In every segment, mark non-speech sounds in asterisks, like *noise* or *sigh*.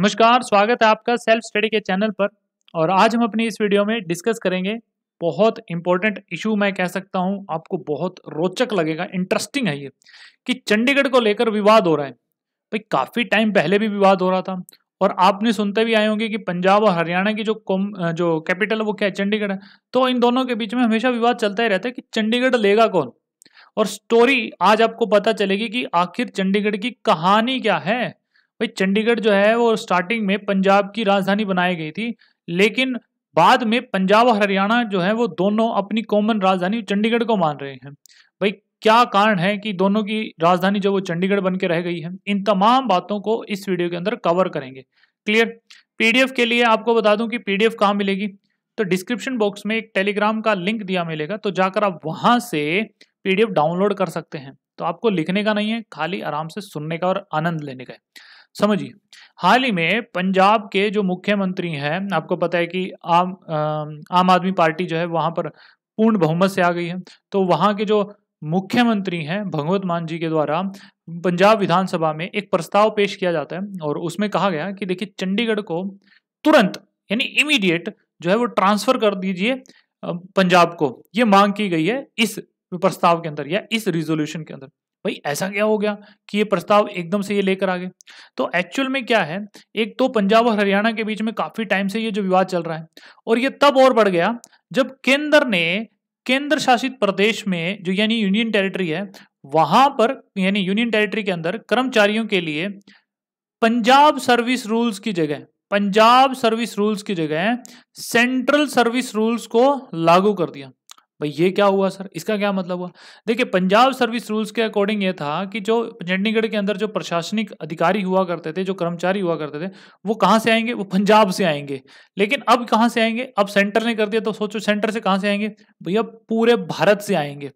नमस्कार स्वागत है आपका सेल्फ स्टडी के चैनल पर और आज हम अपनी इस वीडियो में डिस्कस करेंगे बहुत इंपॉर्टेंट इशू मैं कह सकता हूं आपको बहुत रोचक लगेगा इंटरेस्टिंग है ये कि चंडीगढ़ को लेकर विवाद हो रहा है भाई काफ़ी टाइम पहले भी विवाद हो रहा था और आपने सुनते भी आए होंगे कि पंजाब और हरियाणा की जो कॉम जो कैपिटल है वो क्या है चंडीगढ़ है तो इन दोनों के बीच में हमेशा विवाद चलता ही रहता है कि चंडीगढ़ लेगा कौन और स्टोरी आज आपको पता चलेगी कि आखिर चंडीगढ़ की कहानी क्या है भाई चंडीगढ़ जो है वो स्टार्टिंग में पंजाब की राजधानी बनाई गई थी लेकिन बाद में पंजाब और हरियाणा जो है वो दोनों अपनी कॉमन राजधानी चंडीगढ़ को मान रहे हैं भाई क्या कारण है कि दोनों की राजधानी जो वो चंडीगढ़ बन के रह गई है इन तमाम बातों को इस वीडियो के अंदर कवर करेंगे क्लियर पीडीएफ के लिए आपको बता दूं कि पीडीएफ कहाँ मिलेगी तो डिस्क्रिप्शन बॉक्स में एक टेलीग्राम का लिंक दिया मिलेगा तो जाकर आप वहां से पीडीएफ डाउनलोड कर सकते हैं तो आपको लिखने का नहीं है खाली आराम से सुनने का और आनंद लेने का है समझिए हाल ही में पंजाब के जो मुख्यमंत्री हैं आपको पता है कि आम आम आदमी पार्टी जो है वहां पर पूर्ण बहुमत से आ गई है तो वहां के जो मुख्यमंत्री हैं भगवत मान जी के द्वारा पंजाब विधानसभा में एक प्रस्ताव पेश किया जाता है और उसमें कहा गया कि देखिए चंडीगढ़ को तुरंत यानी इमीडिएट जो है वो ट्रांसफर कर दीजिए पंजाब को ये मांग की गई है इस प्रस्ताव के अंदर या इस रिजोल्यूशन के अंदर भाई ऐसा क्या हो गया कि ये प्रस्ताव एकदम से ये लेकर आ गए तो एक्चुअल में क्या है एक तो पंजाब और हरियाणा के बीच में काफी टाइम से ये जो विवाद चल रहा है और ये तब और बढ़ गया जब केंद्र ने केंद्र शासित प्रदेश में जो यानी यूनियन टेरिटरी है वहां पर यानी यूनियन टेरिटरी के अंदर कर्मचारियों के लिए पंजाब सर्विस रूल्स की जगह पंजाब सर्विस रूल्स की जगह सेंट्रल सर्विस रूल्स को लागू कर दिया भाई ये क्या हुआ सर इसका क्या मतलब हुआ देखिए पंजाब सर्विस रूल्स के अकॉर्डिंग ये था कि जो चंडीगढ़ के अंदर जो प्रशासनिक अधिकारी हुआ करते थे जो कर्मचारी हुआ करते थे वो कहाँ से आएंगे वो पंजाब से आएंगे लेकिन अब कहाँ से आएंगे अब सेंटर ने कर दिया तो सोचो सेंटर से कहाँ से आएंगे भैया पूरे भारत से आएंगे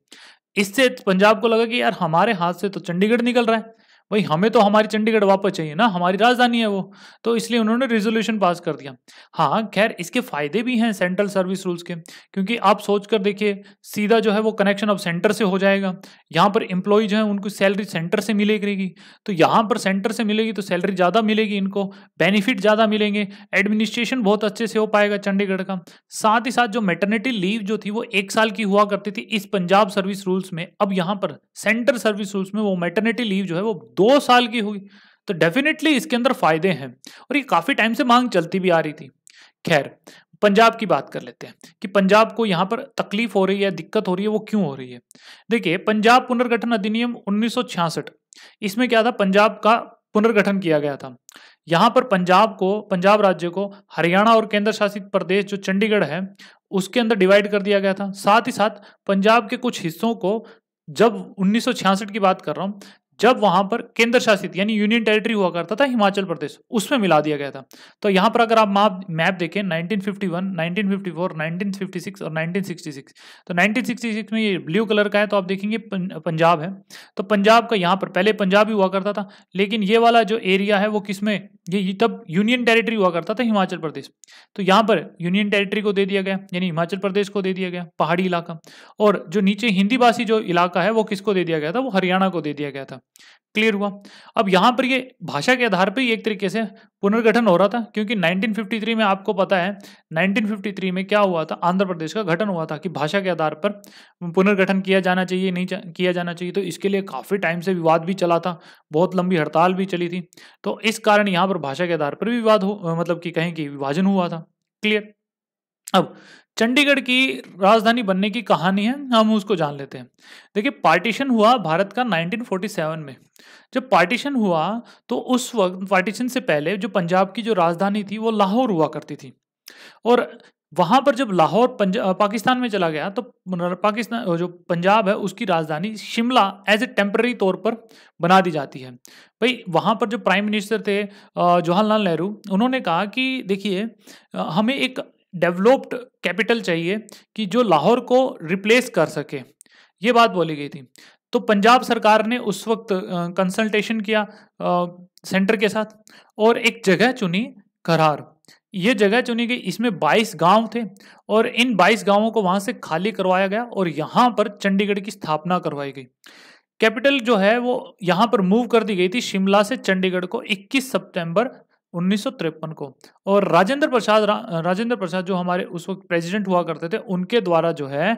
इससे पंजाब को लगा कि यार हमारे हाथ से तो चंडीगढ़ निकल रहा है भाई हमें तो हमारी चंडीगढ़ वापस चाहिए ना हमारी राजधानी है वो तो इसलिए उन्होंने रेजोल्यूशन पास कर दिया हाँ खैर इसके फायदे भी हैं सेंट्रल सर्विस रूल्स के क्योंकि आप सोच कर देखिए सीधा जो है वो कनेक्शन अब सेंटर से हो जाएगा यहाँ पर एम्प्लॉय जो है उनको सैलरी सेंटर से मिलेगी तो यहाँ पर सेंटर से मिलेगी तो सैलरी ज़्यादा मिलेगी इनको बेनिफिट ज़्यादा मिलेंगे एडमिनिस्ट्रेशन बहुत अच्छे से हो पाएगा चंडीगढ़ का साथ ही साथ जो मेटर्निटी लीव जो थी वो एक साल की हुआ करती थी इस पंजाब सर्विस रूल्स में अब यहाँ पर सेंट्रल सर्विस रूल्स में वो मेटर्निटी लीव जो है वो दो साल की हुई तो डेफिनेटली इसके अंदर फायदे हैं और ये काफी टाइम से मांग चलती भी आ रही थी खैर पंजाब की बात कर लेते हैं कि पंजाब को यहाँ पर तकलीफ हो रही है दिक्कत हो रही है वो क्यों हो रही है देखिए पंजाब पुनर्गठन अधिनियम 1966 इसमें क्या था पंजाब का पुनर्गठन किया गया था यहाँ पर पंजाब को पंजाब राज्य को हरियाणा और केंद्र शासित प्रदेश जो चंडीगढ़ है उसके अंदर डिवाइड कर दिया गया था साथ ही साथ पंजाब के कुछ हिस्सों को जब उन्नीस की बात कर रहा हूँ जब वहां पर केंद्र शासित यानी यूनियन टेरिटरी हुआ करता था हिमाचल प्रदेश उसमें मिला दिया गया था तो यहां पर अगर आप मैप मैप देखें 1951, 1954, 1956 और 1966 तो 1966 में ये ब्लू कलर का है तो आप देखेंगे पंजाब है तो पंजाब का यहाँ पर पहले पंजाब ही हुआ करता था लेकिन ये वाला जो एरिया है वो किसमें ये तब यूनियन टेरिटरी हुआ करता था हिमाचल प्रदेश तो यहाँ पर यूनियन टेरिटरी को दे दिया गया यानी हिमाचल प्रदेश को दे दिया गया पहाड़ी इलाका और जो नीचे हिंदी भाषी जो इलाका है वो किसको दे दिया गया था वो हरियाणा को दे दिया गया था क्लियर हुआ अब यहाँ पर ये भाषा के आधार पर एक तरीके से पुनर्गठन हो रहा था क्योंकि 1953 में आपको पता है 1953 में क्या हुआ था आंध्र प्रदेश का गठन हुआ था कि भाषा के आधार पर पुनर्गठन किया जाना चाहिए नहीं जा, किया जाना चाहिए तो इसके लिए काफ़ी टाइम से विवाद भी चला था बहुत लंबी हड़ताल भी चली थी तो इस कारण यहाँ पर भाषा के आधार पर भी विवाद हो मतलब कि कहें कि विभाजन हुआ था क्लियर अब चंडीगढ़ की राजधानी बनने की कहानी है हम उसको जान लेते हैं देखिए पार्टीशन हुआ भारत का 1947 में जब पार्टीशन हुआ तो उस वक्त पार्टीशन से पहले जो पंजाब की जो राजधानी थी वो लाहौर हुआ करती थी और वहाँ पर जब लाहौर पाकिस्तान में चला गया तो पाकिस्तान जो पंजाब है उसकी राजधानी शिमला एज ए टेम्पररी तौर पर बना दी जाती है भाई वहाँ पर जो प्राइम मिनिस्टर थे जवाहरलाल नेहरू उन्होंने कहा कि देखिए हमें एक डेवलप्ड कैपिटल चाहिए कि जो लाहौर को रिप्लेस कर सके ये बात बोली गई थी तो पंजाब सरकार ने उस वक्त कंसल्टेशन किया आ, सेंटर के साथ और एक जगह चुनी करार ये जगह चुनी गई इसमें 22 गांव थे और इन 22 गांवों को वहां से खाली करवाया गया और यहाँ पर चंडीगढ़ की स्थापना करवाई गई कैपिटल जो है वो यहाँ पर मूव कर दी गई थी शिमला से चंडीगढ़ को 21 सितंबर उन्नीस को और राजेंद्र प्रसाद रा, राजेंद्र प्रसाद जो हमारे उस वक्त प्रेसिडेंट हुआ करते थे उनके द्वारा जो है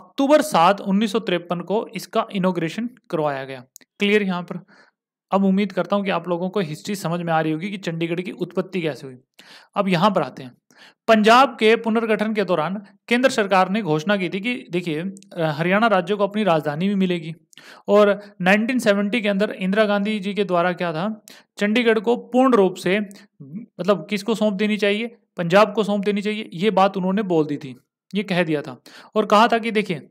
अक्टूबर सात उन्नीस को इसका इनोग्रेशन करवाया गया क्लियर यहाँ पर अब उम्मीद करता हूँ कि आप लोगों को हिस्ट्री समझ में आ रही होगी कि चंडीगढ़ की उत्पत्ति कैसे हुई अब यहाँ पर आते हैं पंजाब के पुनर्गठन के दौरान केंद्र सरकार ने घोषणा की थी कि देखिए हरियाणा राज्य को अपनी राजधानी भी मिलेगी और 1970 के अंदर इंदिरा गांधी जी के द्वारा क्या था चंडीगढ़ को पूर्ण रूप से मतलब किसको सौंप देनी चाहिए पंजाब को सौंप देनी चाहिए ये बात उन्होंने बोल दी थी ये कह दिया था और कहा था कि देखिए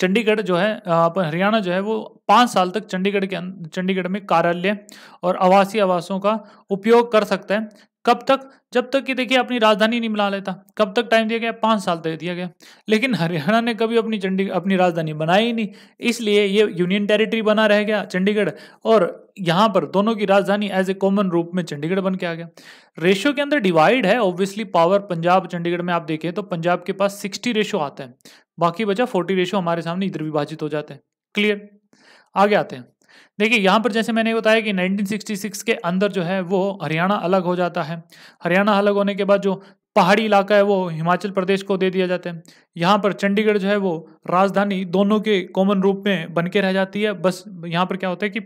चंडीगढ़ जो है हरियाणा जो है वो पाँच साल तक चंडीगढ़ के अं, चंडीगढ़ में कार्यालय और आवासीय आवासों का उपयोग कर सकता है कब तक जब तक कि देखिए अपनी राजधानी नहीं मिला लेता कब तक टाइम दिया गया पाँच साल तक दिया गया लेकिन हरियाणा ने कभी अपनी चंडी अपनी राजधानी बनाई ही नहीं इसलिए ये यूनियन टेरिटरी बना रह गया चंडीगढ़ और यहाँ पर दोनों की राजधानी एज ए कॉमन रूप में चंडीगढ़ बन के आ गया रेशियो के अंदर डिवाइड है ऑब्वियसली पावर पंजाब चंडीगढ़ में आप देखें तो पंजाब के पास सिक्सटी रेशो आता है बाकी बचा फोर्टी रेशो हमारे सामने इधर विभाजित हो जाते हैं क्लियर आगे आते हैं देखिए यहाँ पर जैसे मैंने बताया कि 1966 के अंदर जो है वो हरियाणा अलग हो जाता है हरियाणा अलग होने के बाद जो पहाड़ी इलाका है वो हिमाचल प्रदेश को दे दिया जाता है यहाँ पर चंडीगढ़ जो है वो राजधानी दोनों के कॉमन रूप में बन के रह जाती है बस यहाँ पर क्या होता है कि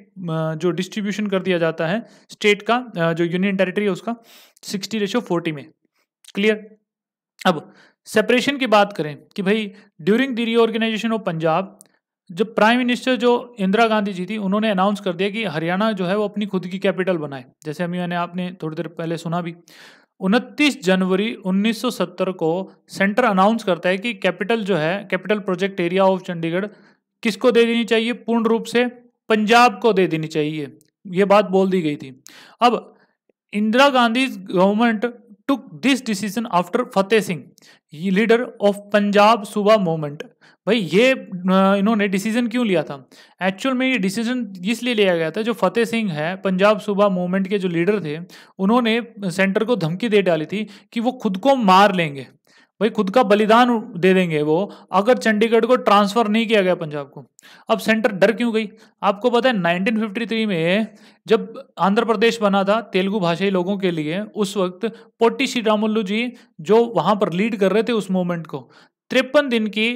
जो डिस्ट्रीब्यूशन कर दिया जाता है स्टेट का जो यूनियन टेरिटरी है उसका सिक्सटी रेशो फोर्टी में क्लियर अब सेपरेशन की बात करें कि भाई during the reorganisation of Punjab जब प्राइम मिनिस्टर जो इंदिरा गांधी जी थी उन्होंने अनाउंस कर दिया कि हरियाणा जो है वो अपनी खुद की कैपिटल बनाए जैसे अभी मैंने आपने थोड़ी देर पहले सुना भी उनतीस जनवरी 1970 को सेंटर अनाउंस करता है कि कैपिटल जो है capital project area of Chandigarh किसको दे देनी चाहिए पूर्ण रूप से पंजाब को दे देनी चाहिए ये बात बोल दी गई थी अब Indira Gandhi government took this decision after Fateh Singh leader of Punjab Suba Movement. भाई ये इन्होंने डिसीजन क्यों लिया था एक्चुअल में ये डिसीजन इसलिए लिया गया था जो फतेह सिंह है पंजाब सूबा मूवमेंट के जो लीडर थे उन्होंने सेंटर को धमकी दे डाली थी कि वो खुद को मार लेंगे भाई खुद का बलिदान दे देंगे वो अगर चंडीगढ़ को ट्रांसफर नहीं किया गया पंजाब को अब सेंटर डर क्यों गई आपको पता है 1953 में जब आंध्र प्रदेश बना था तेलुगु भाषाई लोगों के लिए उस वक्त पोटी श्री रामुल्लू जी जो वहां पर लीड कर रहे थे उस मोमेंट को तिरपन दिन की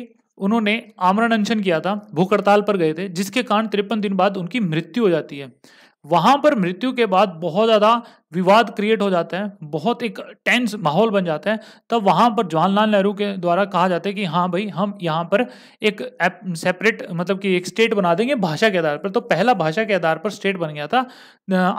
उन्होंने आमरण अनशन किया था भूख हड़ताल पर गए थे जिसके कारण तिरपन दिन बाद उनकी मृत्यु हो जाती है वहां पर मृत्यु के बाद बहुत ज्यादा विवाद क्रिएट हो जाते हैं बहुत एक टेंस माहौल बन जाता है तब वहाँ पर जवाहरलाल नेहरू के द्वारा कहा जाता है कि हाँ भाई हम यहाँ पर एक सेपरेट मतलब कि एक स्टेट बना देंगे भाषा के आधार पर तो पहला भाषा के आधार पर स्टेट बन गया था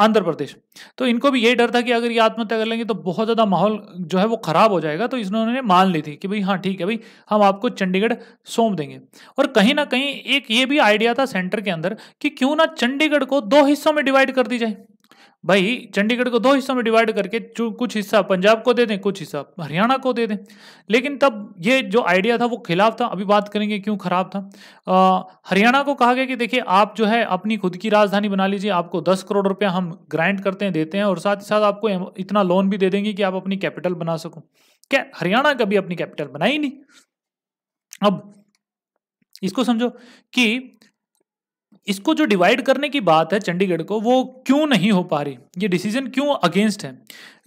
आंध्र प्रदेश तो इनको भी यही डर था कि अगर ये आत्महत्या कर लेंगे तो बहुत ज़्यादा माहौल जो है वो ख़राब हो जाएगा तो इन्होंने मान ली थी कि भाई हाँ ठीक है भाई हम आपको चंडीगढ़ सौंप देंगे और कहीं ना कहीं एक ये भी आइडिया था सेंटर के अंदर कि क्यों ना चंडीगढ़ को दो हिस्सों में डिवाइड कर दी जाए भाई चंडीगढ़ को दो हिस्सों में डिवाइड करके कुछ हिस्सा पंजाब को दे दें कुछ हिस्सा हरियाणा को दे दें लेकिन तब ये जो आइडिया था वो खिलाफ था अभी बात करेंगे क्यों खराब था हरियाणा को कहा गया कि देखिए आप जो है अपनी खुद की राजधानी बना लीजिए आपको दस करोड़ रुपया हम ग्रांट करते हैं देते हैं और साथ ही साथ आपको इतना लोन भी दे देंगे कि आप अपनी कैपिटल बना सको क्या हरियाणा कभी अपनी कैपिटल बनाई नहीं अब इसको समझो कि इसको जो डिवाइड करने की बात है चंडीगढ़ को वो क्यों नहीं हो पा रही ये डिसीजन क्यों अगेंस्ट है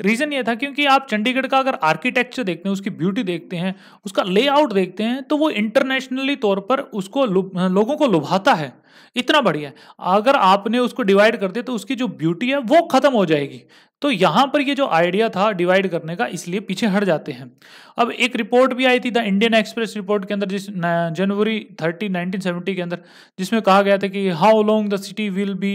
रीज़न ये था क्योंकि आप चंडीगढ़ का अगर आर्किटेक्चर देखते हैं उसकी ब्यूटी देखते हैं उसका लेआउट देखते हैं तो वो इंटरनेशनली तौर पर उसको लोगों को लुभाता है इतना बढ़िया है अगर आपने उसको डिवाइड कर दिया तो उसकी जो ब्यूटी है वो खत्म हो जाएगी तो यहाँ पर ये जो आइडिया था डिवाइड करने का इसलिए पीछे हट जाते हैं अब एक रिपोर्ट भी आई थी द इंडियन एक्सप्रेस रिपोर्ट के अंदर जिस जनवरी थर्टी नाइनटीन सेवेंटी के अंदर जिसमें कहा गया था कि how long the city will be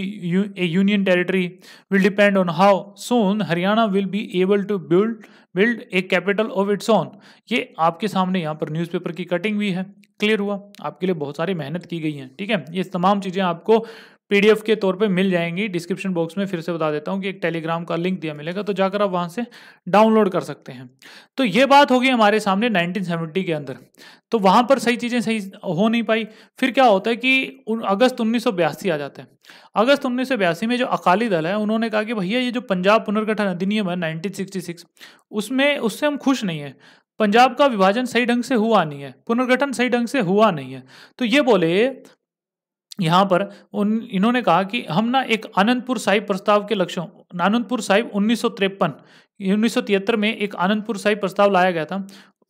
a union territory will depend on how soon Haryana will be able to build build a capital of its own ये आपके सामने यहाँ पर न्यूज़पेपर की कटिंग भी है क्लियर हुआ आपके लिए बहुत सारी मेहनत की गई है ठीक है ये तमाम चीज़ें आपको पीडीएफ के तौर पे मिल जाएंगी डिस्क्रिप्शन बॉक्स में फिर से बता देता हूँ कि एक टेलीग्राम का लिंक दिया मिलेगा तो जाकर आप वहाँ से डाउनलोड कर सकते हैं तो ये बात होगी हमारे सामने 1970 के अंदर तो वहाँ पर सही चीज़ें सही हो नहीं पाई फिर क्या होता है कि अगस्त उन्नीस आ जाता है अगस्त उन्नीस में जो अकाली दल है उन्होंने कहा कि भैया ये जो पंजाब पुनर्गठन अधिनियम है नाइनटीन उसमें उससे हम खुश नहीं हैं पंजाब का विभाजन सही ढंग से हुआ नहीं है पुनर्गठन सही ढंग से हुआ नहीं है तो ये बोले यहाँ पर उन इन्होंने कहा कि हम ना एक आनंदपुर साहिब प्रस्ताव के लक्ष्यों आनंदपुर साहिब उन्नीस सौ में एक आनंदपुर साहिब प्रस्ताव लाया गया था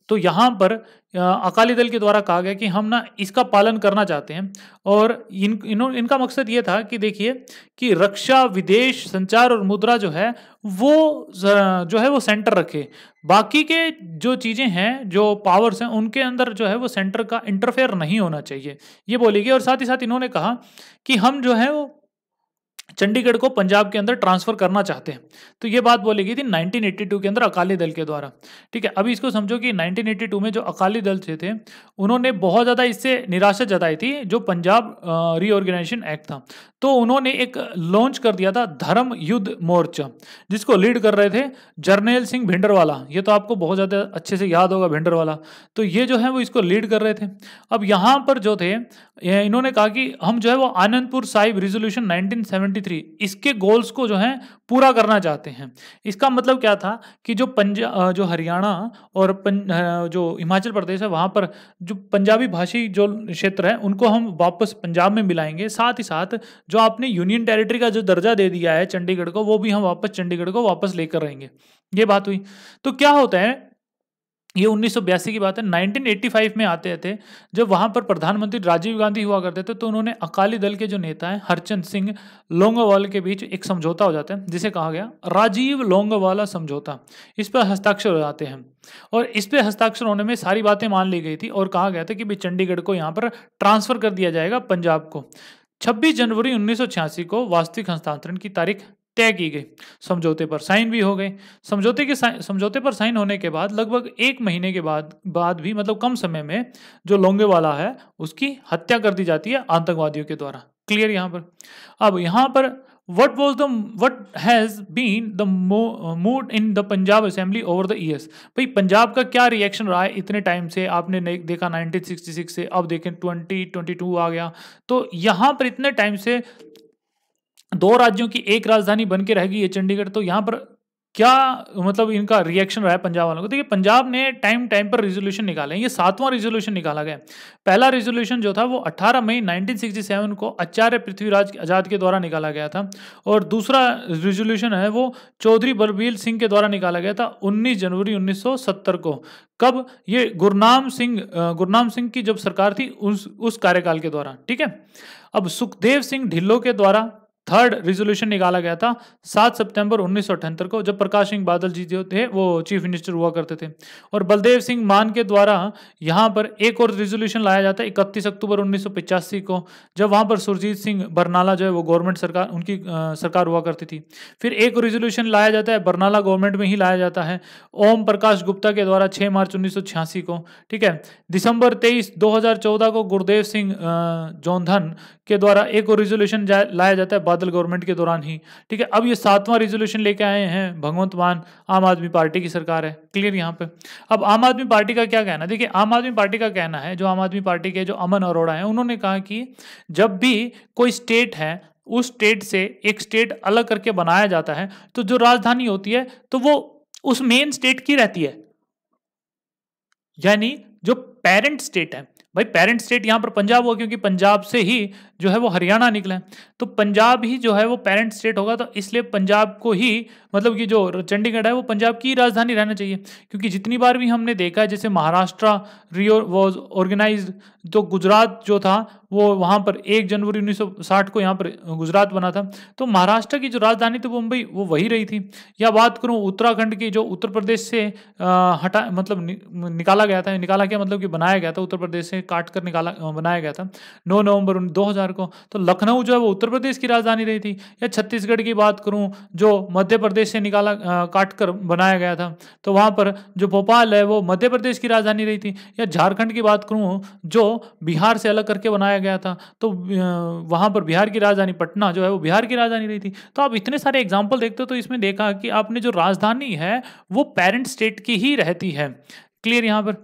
तो यहाँ पर अकाली दल के द्वारा कहा गया कि हम ना इसका पालन करना चाहते हैं और इन इन्हों इनका मकसद ये था कि देखिए कि रक्षा विदेश संचार और मुद्रा जो है वो जो है वो सेंटर रखे बाकी के जो चीज़ें हैं जो पावर्स हैं उनके अंदर जो है वो सेंटर का इंटरफेयर नहीं होना चाहिए ये बोलेगी और साथ ही साथ इन्होंने कहा कि हम जो है वो चंडीगढ़ को पंजाब के अंदर ट्रांसफर करना चाहते हैं तो ये बात बोली गई थी 1982 के अंदर अकाली दल के द्वारा ठीक है अभी इसको समझो कि 1982 में जो अकाली दल थे थे उन्होंने बहुत ज़्यादा इससे निराशा जताई थी जो पंजाब रीऑर्गेनाइजेशन एक्ट था तो उन्होंने एक लॉन्च कर दिया था धर्म युद्ध मोर्चा जिसको लीड कर रहे थे जर्नेल सिंह भिंडरवाला ये तो आपको बहुत ज़्यादा अच्छे से याद होगा भिंडरवाला तो ये जो है वो इसको लीड कर रहे थे अब यहाँ पर जो थे इन्होंने कहा कि हम जो है वो Anandpur Sahib resolution nineteen three इसके गोल्स को जो है पूरा करना चाहते हैं इसका मतलब क्या था कि जो पंजा जो हरियाणा और जो हिमाचल प्रदेश है वहाँ पर जो पंजाबी भाषी जो क्षेत्र है उनको हम वापस पंजाब में मिलाएंगे साथ ही साथ जो आपने यूनियन टेरिटरी का जो दर्जा दे दिया है चंडीगढ़ को वो भी हम वापस चंडीगढ़ को वापस लेकर रहेंगे ये बात हुई तो क्या होता है ये उन्नीस की बात है 1985 में आते थे जब वहाँ पर प्रधानमंत्री राजीव गांधी हुआ करते थे तो उन्होंने अकाली दल के जो नेता हैं हरचंद सिंह लोंगोवाल के बीच एक समझौता हो जाता है जिसे कहा गया राजीव लोंगोवाला समझौता इस पर हस्ताक्षर हो जाते हैं और इस पर हस्ताक्षर होने में सारी बातें मान ली गई थी और कहा गया था कि भाई चंडीगढ़ को यहाँ पर ट्रांसफर कर दिया जाएगा पंजाब को छब्बीस जनवरी उन्नीस को वास्तविक हस्तांतरण की तारीख तय की गई समझौते पर साइन भी हो गए समझौते के समझौते पर साइन होने के बाद लगभग एक महीने के बाद बाद भी मतलब कम समय में जो लोंगे वाला है उसकी हत्या कर दी जाती है आतंकवादियों के द्वारा क्लियर यहाँ पर अब यहाँ पर what was the what has been the mood in the Punjab assembly over the years भाई पंजाब का क्या रिएक्शन रहा है इतने टाइम से आपने देखा 1966 से अब देखें 2022 आ गया तो यहाँ पर इतने टाइम से दो राज्यों की एक राजधानी बन के रहेगी ये चंडीगढ़ तो यहाँ पर क्या मतलब इनका रिएक्शन रहा है पंजाब वालों को देखिए पंजाब ने टाइम टाइम पर रिजोल्यूशन निकाले ये सातवां रिजोल्यूशन निकाला गया पहला रिजोल्यूशन जो था वो 18 मई 1967 को आचार्य पृथ्वीराज आजाद के द्वारा निकाला गया था और दूसरा रिजोल्यूशन है वो चौधरी बलबीर सिंह के द्वारा निकाला गया था उन्नीस जनवरी उन्नीस को कब ये गुरनाम सिंह गुरनाम सिंह की जब सरकार थी उस उस कार्यकाल के द्वारा ठीक है अब सुखदेव सिंह ढिल्लो के द्वारा थर्ड रिजोल्यूशन निकाला गया था 7 सितंबर उन्नीस को जब प्रकाश सिंह बादल जी जो थे वो चीफ मिनिस्टर हुआ करते थे और बलदेव सिंह मान के द्वारा यहाँ पर एक और रेजोल्यूशन लाया जाता है इकतीस अक्टूबर उन्नीस को जब वहाँ पर सुरजीत सिंह बरनाला जो है वो गवर्नमेंट सरकार उनकी आ, सरकार हुआ करती थी फिर एक रेजोल्यूशन लाया जाता है बरनाला गवर्नमेंट में ही लाया जाता है ओम प्रकाश गुप्ता के द्वारा छः मार्च उन्नीस को ठीक है दिसंबर तेईस दो को गुरुदेव सिंह जौनधन के द्वारा एक और रिजोल्यूशन जा, लाया जाता है बादल गवर्नमेंट के दौरान ही ठीक है अब ये सातवां रिजोल्यूशन लेके आए हैं भगवंत मान आम आदमी पार्टी की सरकार है क्लियर यहाँ पे अब आम आदमी पार्टी का क्या कहना देखिए आम आदमी पार्टी का कहना है जो आम आदमी पार्टी के जो अमन अरोड़ा है उन्होंने कहा कि जब भी कोई स्टेट है उस स्टेट से एक स्टेट अलग करके बनाया जाता है तो जो राजधानी होती है तो वो उस मेन स्टेट की रहती है यानी जो पेरेंट स्टेट है भाई पेरेंट स्टेट यहां पर पंजाब हुआ क्योंकि पंजाब से ही जो है वो हरियाणा निकले तो पंजाब ही जो है वो पेरेंट स्टेट होगा तो इसलिए पंजाब को ही मतलब कि जो चंडीगढ़ है वो पंजाब की राजधानी रहना चाहिए क्योंकि जितनी बार भी हमने देखा है जैसे महाराष्ट्र रियो वॉज ऑर्गेनाइज तो गुजरात जो था वो वहाँ पर एक जनवरी 1960 को यहाँ पर गुजरात बना था तो महाराष्ट्र की जो राजधानी थी मुंबई वो वही रही थी या बात करूँ उत्तराखंड की जो उत्तर प्रदेश से हटा मतलब नि, निकाला गया था निकाला गया मतलब कि बनाया गया था उत्तर प्रदेश से काट कर निकाला बनाया गया था नौ नवंबर दो सरकार को तो लखनऊ जो है वो उत्तर प्रदेश की राजधानी रही थी या छत्तीसगढ़ की बात करूँ जो मध्य प्रदेश से निकाला काट कर बनाया गया था तो वहाँ पर जो भोपाल है वो मध्य प्रदेश की राजधानी रही थी या झारखंड की बात करूँ जो बिहार से अलग करके बनाया गया था तो वहाँ पर बिहार की राजधानी पटना जो है वो बिहार की राजधानी रही थी तो आप इतने सारे एग्जाम्पल देखते हो तो इसमें देखा कि आपने जो राजधानी है वो पेरेंट स्टेट की ही रहती है क्लियर यहाँ पर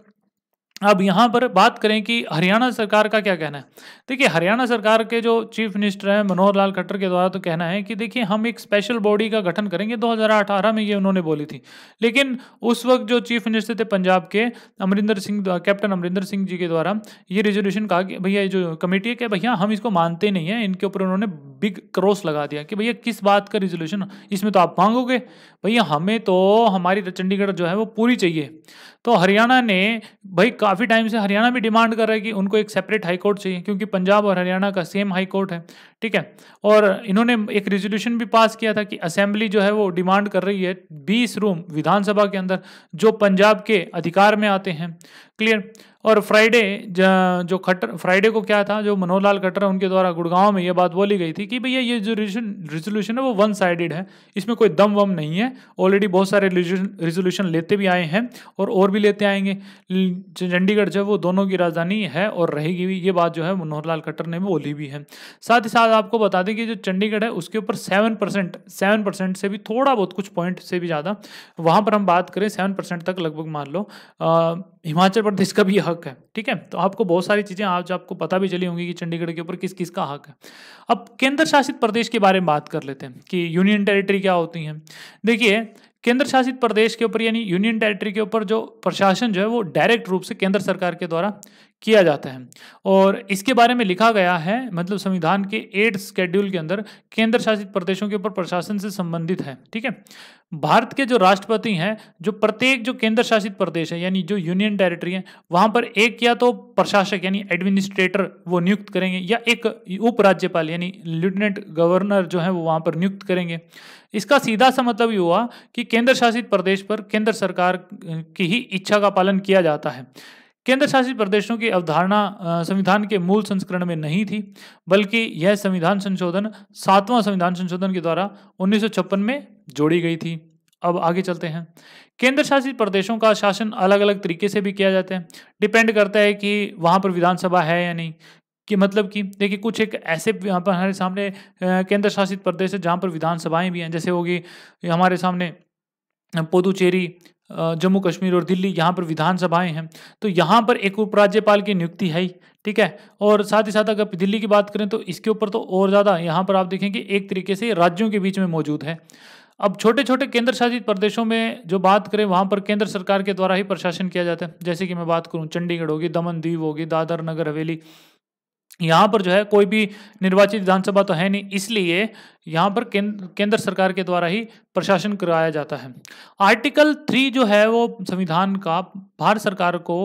अब यहाँ पर बात करें कि हरियाणा सरकार का क्या कहना है देखिए हरियाणा सरकार के जो चीफ मिनिस्टर हैं मनोहर लाल खट्टर के द्वारा तो कहना है कि देखिए हम एक स्पेशल बॉडी का गठन करेंगे 2018 में ये उन्होंने बोली थी लेकिन उस वक्त जो चीफ मिनिस्टर थे पंजाब के अमरिंदर सिंह कैप्टन अमरिंदर सिंह जी के द्वारा ये रेजोल्यूशन कहा कि भैया जो कमेटी है कि भैया हम इसको मानते नहीं हैं इनके ऊपर उन्होंने बिग क्रॉस लगा दिया कि भैया किस बात का रिजोल्यूशन इसमें तो आप मांगोगे भैया हमें तो हमारी तो चंडीगढ़ जो है वो पूरी चाहिए तो हरियाणा ने भाई काफ़ी टाइम से हरियाणा भी डिमांड कर रहा है कि उनको एक सेपरेट हाई कोर्ट चाहिए क्योंकि पंजाब और हरियाणा का सेम हाई कोर्ट है ठीक है और इन्होंने एक रेजोल्यूशन भी पास किया था कि असेंबली जो है वो डिमांड कर रही है बीस रूम विधानसभा के अंदर जो पंजाब के अधिकार में आते हैं क्लियर और फ्राइडे जो खट्टर फ्राइडे को क्या था जो मनोहर लाल खट्टर उनके द्वारा गुड़गांव में ये बात बोली गई थी कि भैया ये जो रिजोल्यूशन है वो वन साइडेड है इसमें कोई दम वम नहीं है ऑलरेडी बहुत सारे रिजोल्यूशन लेते भी आए हैं और और भी लेते आएंगे चंडीगढ़ जो है वो दोनों की राजधानी है और रहेगी भी ये बात जो है मनोहर लाल खट्टर ने बोली भी है साथ ही साथ आपको बता दें कि जो चंडीगढ़ है उसके ऊपर सेवन परसेंट सेवन परसेंट से भी थोड़ा बहुत कुछ पॉइंट से भी ज़्यादा वहाँ पर हम बात करें सेवन परसेंट तक लगभग मान लो हिमाचल प्रदेश का भी हक है ठीक है तो आपको बहुत सारी चीज़ें आज आपको पता भी चली होंगी कि चंडीगढ़ के ऊपर किस किस का हक है अब केंद्र शासित प्रदेश के बारे में बात कर लेते हैं कि यूनियन टेरिटरी क्या होती है देखिए केंद्र शासित प्रदेश के ऊपर यानी यूनियन टेरिटरी के ऊपर जो प्रशासन जो है वो डायरेक्ट रूप से केंद्र सरकार के द्वारा किया जाता है और इसके बारे में लिखा गया है मतलब संविधान के एट स्केड्यूल के अंदर केंद्र शासित प्रदेशों के ऊपर प्रशासन से संबंधित है ठीक है भारत के जो राष्ट्रपति हैं जो प्रत्येक जो केंद्र शासित प्रदेश है यानी जो यूनियन टेरिटरी है वहाँ पर एक या तो प्रशासक यानी एडमिनिस्ट्रेटर वो नियुक्त करेंगे या एक उपराज्यपाल यानी लेफ्टिनेंट गवर्नर जो है वो वहाँ पर नियुक्त करेंगे इसका सीधा सा मतलब ये हुआ कि केंद्र शासित प्रदेश पर केंद्र सरकार की ही इच्छा का पालन किया जाता है केंद्र शासित प्रदेशों की अवधारणा संविधान के मूल संस्करण में नहीं थी बल्कि यह संविधान संशोधन सातवां संविधान संशोधन के द्वारा उन्नीस में जोड़ी गई थी अब आगे चलते हैं केंद्र शासित प्रदेशों का शासन अलग अलग तरीके से भी किया जाता है डिपेंड करता है कि वहाँ पर विधानसभा है या नहीं कि मतलब कि देखिए कुछ एक ऐसे यहाँ पर हमारे सामने केंद्र शासित प्रदेश है जहाँ पर विधानसभाएं भी हैं जैसे होगी हमारे सामने पुदुचेरी जम्मू कश्मीर और दिल्ली यहाँ पर विधानसभाएं हैं तो यहाँ पर एक उपराज्यपाल की नियुक्ति है ही ठीक है और साथ ही साथ अगर दिल्ली की बात करें तो इसके ऊपर तो और ज़्यादा यहाँ पर आप देखेंगे एक तरीके से राज्यों के बीच में मौजूद है अब छोटे छोटे केंद्र शासित प्रदेशों में जो बात करें वहाँ पर केंद्र सरकार के द्वारा ही प्रशासन किया जाता है जैसे कि मैं बात करूँ चंडीगढ़ होगी दमन द्वीप होगी दादर नगर हवेली यहाँ पर जो है कोई भी निर्वाचित विधानसभा तो है नहीं इसलिए यहाँ पर केंद्र केंद्र सरकार के द्वारा ही प्रशासन कराया जाता है आर्टिकल थ्री जो है वो संविधान का भारत सरकार को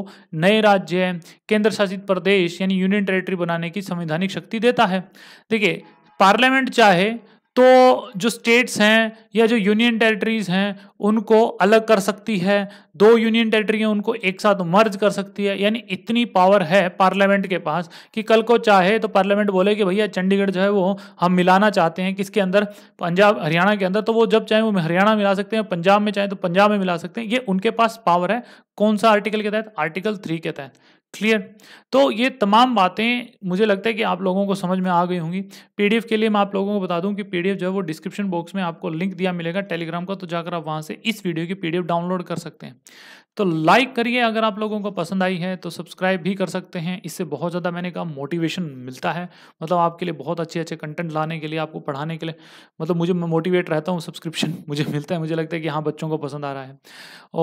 नए राज्य केंद्र शासित प्रदेश यानी यूनियन टेरिटरी बनाने की संवैधानिक शक्ति देता है देखिए पार्लियामेंट चाहे तो जो स्टेट्स हैं या जो यूनियन टेरिटरीज हैं उनको अलग कर सकती है दो यूनियन टेरिटरी हैं उनको एक साथ मर्ज कर सकती है यानी इतनी पावर है पार्लियामेंट के पास कि कल को चाहे तो पार्लियामेंट बोले कि भैया चंडीगढ़ जो है वो हम मिलाना चाहते हैं किसके अंदर पंजाब हरियाणा के अंदर तो वो जब चाहे वो हरियाणा मिला सकते हैं पंजाब में चाहे तो पंजाब में मिला सकते हैं ये उनके पास पावर है कौन सा आर्टिकल के तहत आर्टिकल थ्री के तहत क्लियर तो ये तमाम बातें मुझे लगता है कि आप लोगों को समझ में आ गई होंगी पीडीएफ के लिए मैं आप लोगों को बता दूं कि पीडीएफ जो है वो डिस्क्रिप्शन बॉक्स में आपको लिंक दिया मिलेगा टेलीग्राम का तो जाकर आप वहां से इस वीडियो की पीडीएफ डाउनलोड कर सकते हैं तो लाइक करिए अगर आप लोगों को पसंद आई है तो सब्सक्राइब भी कर सकते हैं इससे बहुत ज़्यादा मैंने कहा मोटिवेशन मिलता है मतलब आपके लिए बहुत अच्छे अच्छे कंटेंट लाने के लिए आपको पढ़ाने के लिए मतलब मुझे मोटिवेट रहता हूँ सब्सक्रिप्शन *laughs* मुझे मिलता है मुझे लगता है कि हाँ बच्चों को पसंद आ रहा है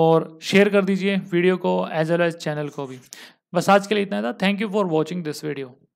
और शेयर कर दीजिए वीडियो को एज वेल एज चैनल को भी बस आज के लिए इतना था thank you for watching this video